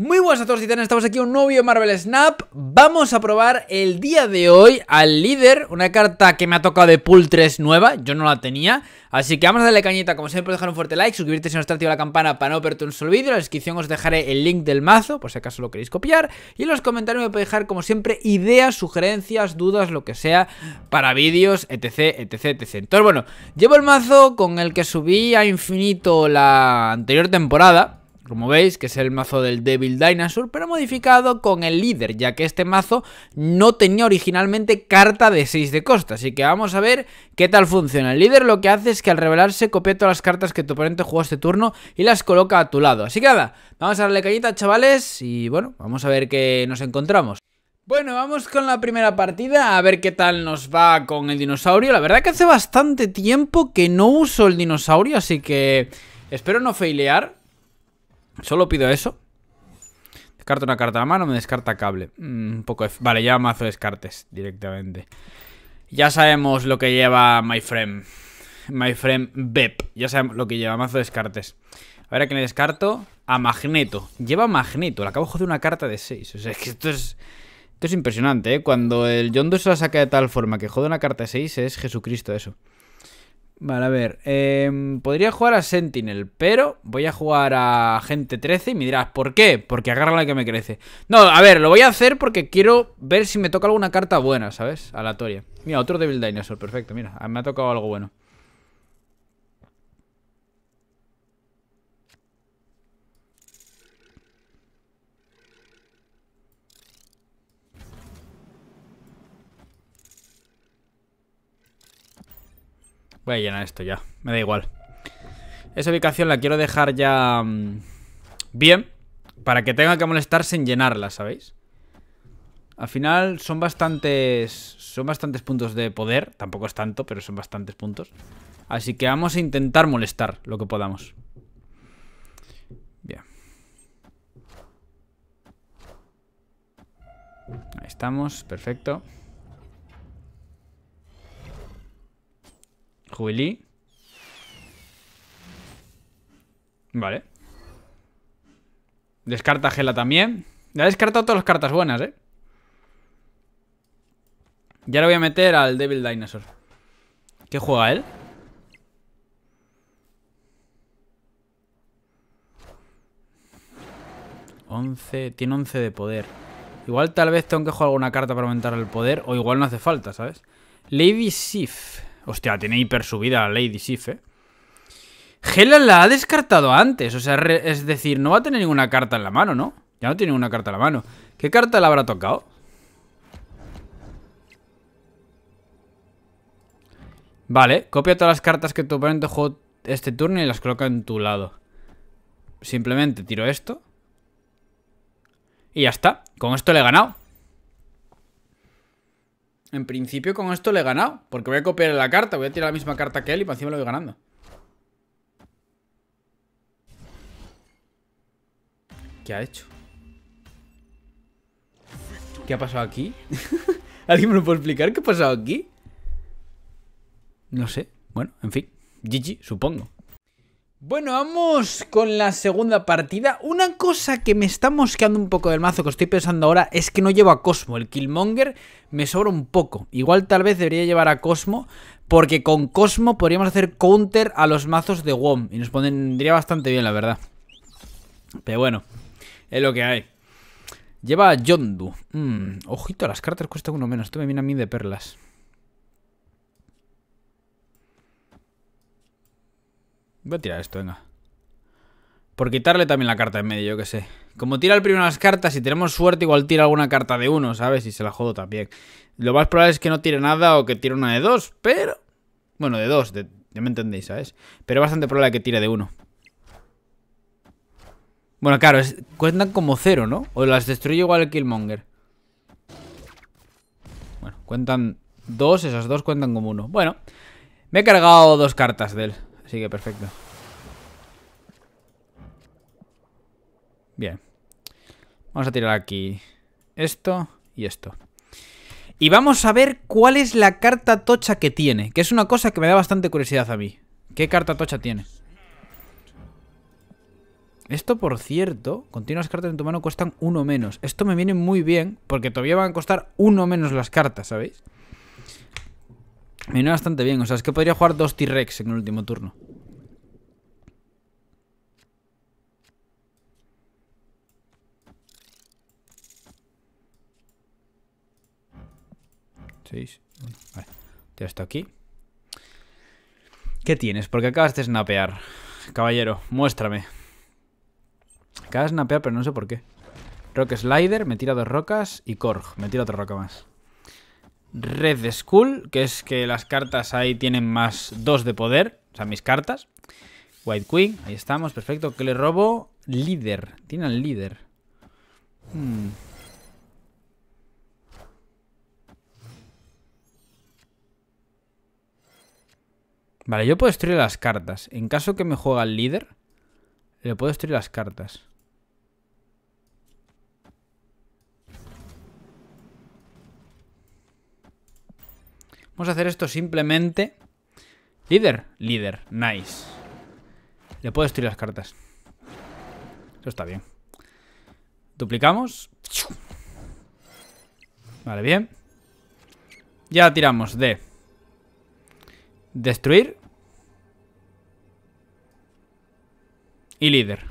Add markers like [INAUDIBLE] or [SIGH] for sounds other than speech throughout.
Muy buenas a todos y titanes, estamos aquí un nuevo video Marvel Snap Vamos a probar el día de hoy al líder Una carta que me ha tocado de pool 3 nueva, yo no la tenía Así que vamos a darle cañita, como siempre dejar un fuerte like Suscribirte si no está activa la campana para no perderte un solo vídeo En la descripción os dejaré el link del mazo, por si acaso lo queréis copiar Y en los comentarios me podéis dejar como siempre ideas, sugerencias, dudas, lo que sea Para vídeos, etc, etc, etc Entonces bueno, llevo el mazo con el que subí a infinito la anterior temporada como veis, que es el mazo del Devil Dinosaur, pero modificado con el líder, ya que este mazo no tenía originalmente carta de 6 de costa, así que vamos a ver qué tal funciona. El líder lo que hace es que al revelarse copia todas las cartas que tu oponente jugó este turno y las coloca a tu lado. Así que nada, vamos a darle callita, chavales, y bueno, vamos a ver qué nos encontramos. Bueno, vamos con la primera partida, a ver qué tal nos va con el dinosaurio. La verdad que hace bastante tiempo que no uso el dinosaurio, así que espero no failear. Solo pido eso. descarto una carta a la mano, me descarta cable. Mm, un poco... Vale, lleva mazo descartes directamente. Ya sabemos lo que lleva My Friend. My Friend Bep. Ya sabemos lo que lleva mazo descartes. A ver a le descarto. A Magneto. Lleva Magneto. Le acabo de una carta de 6. O sea, es que esto es... Esto es impresionante, ¿eh? Cuando el yondo se la saca de tal forma que jode una carta de 6 es Jesucristo eso. Vale, a ver. Em, podría jugar a Sentinel, pero voy a jugar a Gente 13 y me dirás, ¿por qué? Porque agarra la que me crece. No, a ver, lo voy a hacer porque quiero ver si me toca alguna carta buena, ¿sabes? Aleatoria. Mira, otro Devil Dinosaur, perfecto, mira, me ha tocado algo bueno. Voy a llenar esto ya, me da igual. Esa ubicación la quiero dejar ya mm, bien para que tenga que molestarse en llenarla, ¿sabéis? Al final son bastantes son bastantes puntos de poder, tampoco es tanto, pero son bastantes puntos. Así que vamos a intentar molestar lo que podamos. Bien. Ahí estamos, perfecto. Jubilee. Vale. Descarta Gela también. Ya ha descartado todas las cartas buenas, ¿eh? Ya lo voy a meter al Devil Dinosaur. ¿Qué juega él? Once... Tiene 11 de poder. Igual tal vez tengo que jugar alguna carta para aumentar el poder. O igual no hace falta, ¿sabes? Lady Sif. Hostia, tiene hiper subida la Lady Sif, eh. Hela la ha descartado antes. O sea, es decir, no va a tener ninguna carta en la mano, ¿no? Ya no tiene ninguna carta en la mano. ¿Qué carta le habrá tocado? Vale, copia todas las cartas que tu oponente jugó este turno y las coloca en tu lado. Simplemente tiro esto. Y ya está. Con esto le he ganado. En principio con esto le he ganado. Porque voy a copiar la carta. Voy a tirar la misma carta que él y por encima lo voy ganando. ¿Qué ha hecho? ¿Qué ha pasado aquí? [LAUGHS] ¿Alguien me lo puede explicar qué ha pasado aquí? No sé. Bueno, en fin. GG, supongo. Bueno, vamos con la segunda partida. Una cosa que me está mosqueando un poco del mazo que estoy pensando ahora es que no llevo a Cosmo. El Killmonger me sobra un poco. Igual tal vez debería llevar a Cosmo porque con Cosmo podríamos hacer counter a los mazos de WOM y nos pondría bastante bien, la verdad. Pero bueno, es lo que hay. Lleva a Yondu. Mm, ojito, las cartas cuestan uno menos. Esto me viene a mí de perlas. Voy a tirar esto, venga. Por quitarle también la carta en medio, yo que sé. Como tira el primero las cartas, si tenemos suerte, igual tira alguna carta de uno, ¿sabes? Y se la jodo también. Lo más probable es que no tire nada o que tire una de dos, pero... Bueno, de dos, ya me entendéis, ¿sabes? Pero es bastante probable que tire de uno. Bueno, claro, cuentan como cero, ¿no? O las destruye igual el Killmonger. Bueno, cuentan dos, esas dos cuentan como uno. Bueno, me he cargado dos cartas de él. Así que perfecto. Bien. Vamos a tirar aquí esto y esto. Y vamos a ver cuál es la carta tocha que tiene. Que es una cosa que me da bastante curiosidad a mí. ¿Qué carta tocha tiene? Esto, por cierto, continuas cartas en tu mano cuestan uno menos. Esto me viene muy bien porque todavía van a costar uno menos las cartas, ¿sabéis? Me viene bastante bien. O sea, es que podría jugar dos T-Rex en el último turno. Seis. Vale. Ya está aquí. ¿Qué tienes? Porque acabas de snapear. Caballero, muéstrame. Acabas de snapear, pero no sé por qué. Rock Slider, me tira dos rocas y Korg, me tira otra roca más. Red Skull, que es que las cartas ahí tienen más 2 de poder, o sea, mis cartas. White Queen, ahí estamos, perfecto. ¿Qué le robo? Líder, tiene al líder. Hmm. Vale, yo puedo destruir las cartas. En caso que me juega el líder, le puedo destruir las cartas. Vamos a hacer esto simplemente... Líder, líder, nice. Le puedo destruir las cartas. Eso está bien. Duplicamos. Vale, bien. Ya tiramos de... Destruir. Y líder.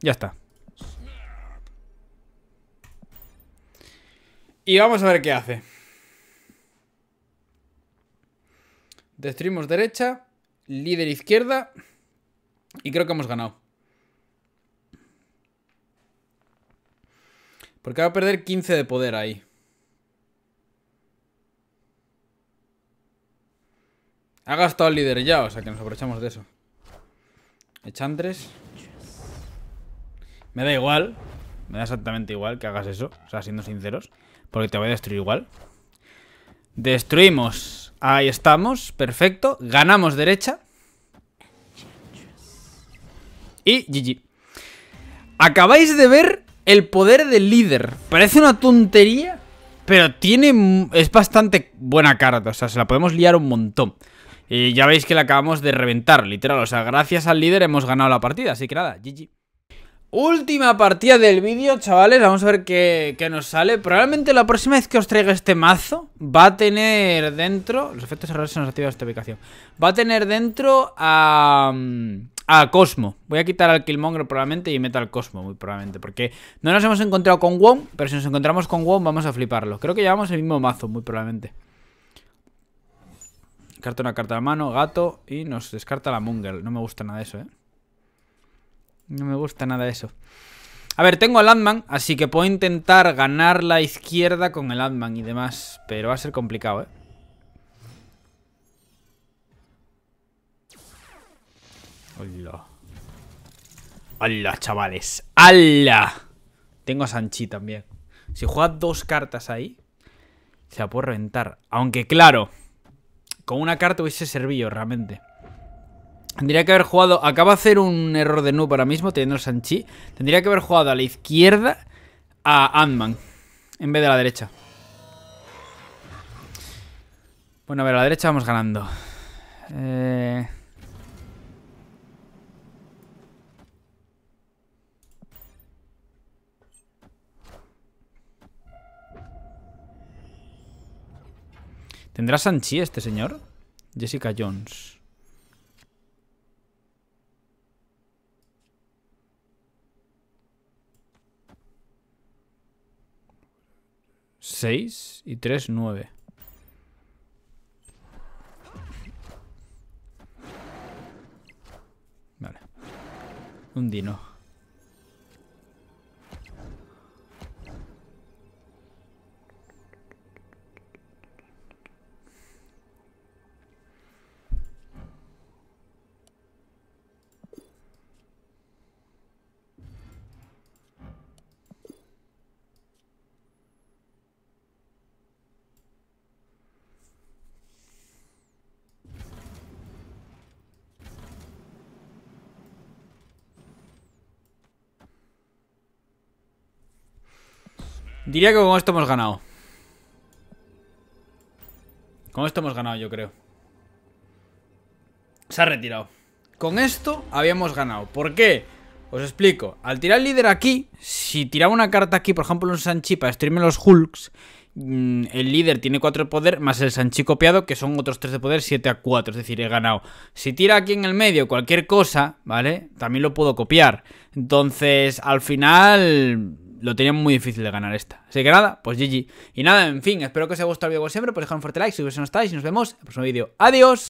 Ya está. Y vamos a ver qué hace. Destruimos derecha, líder izquierda y creo que hemos ganado. Porque va a perder 15 de poder ahí. Ha gastado el líder ya, o sea que nos aprovechamos de eso. Echandres. Me da igual. Me da exactamente igual que hagas eso. O sea, siendo sinceros. Porque te voy a destruir igual. Destruimos Ahí estamos, perfecto. Ganamos derecha. Y GG. Acabáis de ver el poder del líder. Parece una tontería, pero tiene... Es bastante buena carta, o sea, se la podemos liar un montón. Y ya veis que la acabamos de reventar, literal. O sea, gracias al líder hemos ganado la partida, así que nada, GG. Última partida del vídeo, chavales. Vamos a ver qué, nos sale. Probablemente la próxima vez que os traiga este mazo va a tener dentro... Los efectos errores se nos activa esta ubicación. Va a tener dentro a... A Cosmo. Voy a quitar al Killmonger probablemente y meta al Cosmo, muy probablemente. Porque no nos hemos encontrado con Wong, pero si nos encontramos con Wong vamos a fliparlo. Creo que llevamos el mismo mazo, muy probablemente. Carta una carta de la mano, gato y nos descarta la Munger. No me gusta nada eso, eh. No me gusta nada eso. A ver, tengo al Landman, así que puedo intentar ganar la izquierda con el Landman y demás. Pero va a ser complicado, ¿eh? Hola. Hola, chavales. ¡Hala! Tengo a Sanchi también. Si juegas dos cartas ahí, se la puedo reventar. Aunque, claro, con una carta hubiese servido realmente. Tendría que haber jugado... Acaba de hacer un error de noob ahora mismo, teniendo Sanchi. Tendría que haber jugado a la izquierda a ant En vez de a la derecha. Bueno, a ver, a la derecha vamos ganando. Eh... ¿Tendrá Sanchi este señor? Jessica Jones. 6 y 3, 9. Vale. Un dino. Diría que con esto hemos ganado. Con esto hemos ganado, yo creo. Se ha retirado. Con esto habíamos ganado. ¿Por qué? Os explico. Al tirar el líder aquí, si tiraba una carta aquí, por ejemplo, un Sanchi para destruirme los Hulks, mm, el líder tiene 4 de poder más el Sanchi copiado, que son otros 3 de poder, 7 a 4. Es decir, he ganado. Si tira aquí en el medio cualquier cosa, ¿vale? También lo puedo copiar. Entonces, al final lo tenía muy difícil de ganar esta. Así que nada, pues GG. Y nada, en fin, espero que os haya gustado el vídeo como siempre. Pues dejad un fuerte like, si os no estáis y nos vemos en el próximo vídeo. ¡Adiós!